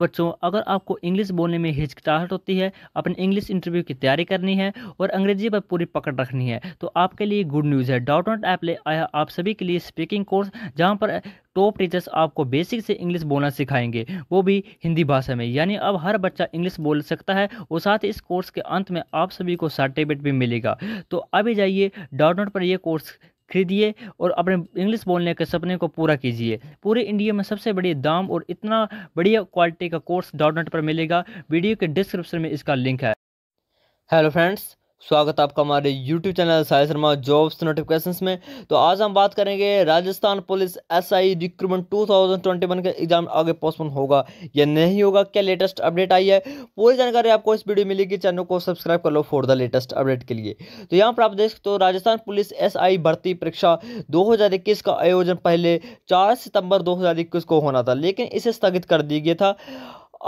बच्चों अगर आपको इंग्लिश बोलने में हिचकिचाहट होती है अपने इंग्लिश इंटरव्यू की तैयारी करनी है और अंग्रेजी पर पूरी पकड़ रखनी है तो आपके लिए गुड न्यूज़ है डॉट नॉट ऐप ले आया आप सभी के लिए स्पीकिंग कोर्स जहां पर टॉप टीचर्स आपको बेसिक से इंग्लिश बोलना सिखाएंगे वो भी हिंदी भाषा में यानी अब हर बच्चा इंग्लिश बोल सकता है और साथ ही इस कोर्स के अंत में आप सभी को सर्टिफिकेट भी मिलेगा तो अभी जाइए डॉट नॉट पर यह कोर्स खरीदिए और अपने इंग्लिश बोलने के सपने को पूरा कीजिए पूरे इंडिया में सबसे बड़े दाम और इतना बढ़िया क्वालिटी का कोर्स डॉट नेट पर मिलेगा वीडियो के डिस्क्रिप्शन में इसका लिंक है हेलो फ्रेंड्स स्वागत आपका हमारे YouTube channel Sahi Sharma jobs notifications में तो आज हम बात करेंगे Rajasthan police SI recruitment one का एग्जाम आगे पोस्टपोन होगा या नहीं होगा क्या लेटेस्ट अपडेट आई है पूरी जानकारी आपको इस वीडियो मिलेगी चैनल को सब्सक्राइब कर लो फॉर द लेटेस्ट अपडेट के लिए तो यहाँ पर आप देख सकते हो राजस्थान पुलिस एस भर्ती परीक्षा दो का आयोजन पहले चार सितंबर दो को होना था लेकिन इसे स्थगित कर दिया गया था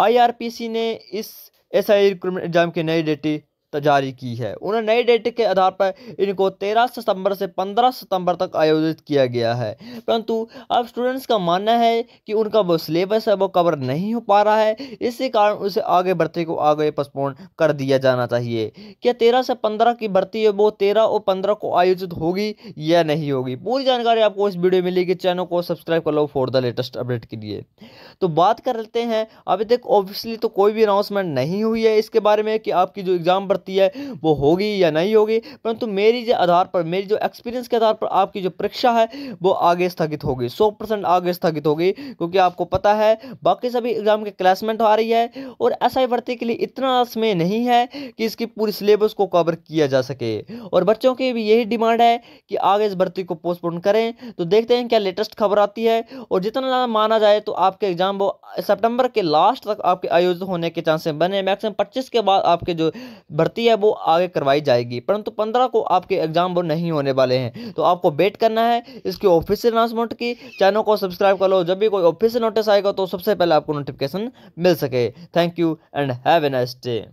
आई ने इस एस आई रिक्रूटमेंट एग्जाम की नई डेटी जारी की है उन्हें नए डेट के आधार पर इनको 13 सितंबर से 15 सितंबर तक आयोजित किया गया है परंतु अब स्टूडेंट्स का मानना है कि उनका वो सिलेबस है वो कवर नहीं हो पा रहा है इसी कारण उसे आगे बढ़ते को आगे पोस्टपोन कर दिया जाना चाहिए क्या 13 से 15 की भर्ती है वो 13 और 15 को आयोजित होगी या नहीं होगी पूरी जानकारी आपको इस वीडियो में मिलेगी चैनल को सब्सक्राइब कर लो फॉर द लेटेस्ट अपडेट के लिए तो बात कर लेते हैं अभी तक ऑब्वियसली तो कोई भी अनाउंसमेंट नहीं हुई है इसके बारे में कि आपकी जो एग्ज़ाम पड़ती है वो होगी या नहीं होगी परंतु मेरी जो आधार पर मेरी जो एक्सपीरियंस के आधार पर आपकी जो परीक्षा है वो आगे स्थगित होगी सौ परसेंट आगे स्थगित होगी क्योंकि आपको पता है बाकी सभी एग्ज़ाम के क्लासमेंट आ रही है और एस आई भर्ती के लिए इतना समय नहीं है कि इसकी पूरी सिलेबस को कवर किया जा सके और बच्चों की भी यही डिमांड है कि आगे इस भर्ती को पोस्टपोन करें तो देखते हैं क्या लेटेस्ट खबर आती है और जितना ज़्यादा माना जाए तो आपके एग्ज़ाम वो सितंबर के लास्ट तक आपके आयोजित होने के चांसेस बने मैक्सिमम पच्चीस के बाद आपके जो भर्ती है वो आगे करवाई जाएगी परंतु पंद्रह को आपके एग्जाम वो नहीं होने वाले हैं तो आपको वेट करना है इसकी ऑफिशियल अनाउंसमेंट की चैनल को सब्सक्राइब कर लो जब भी कोई ऑफिशियल नोटिस आएगा तो सबसे पहले आपको नोटिफिकेशन मिल सके thank you and have a nice day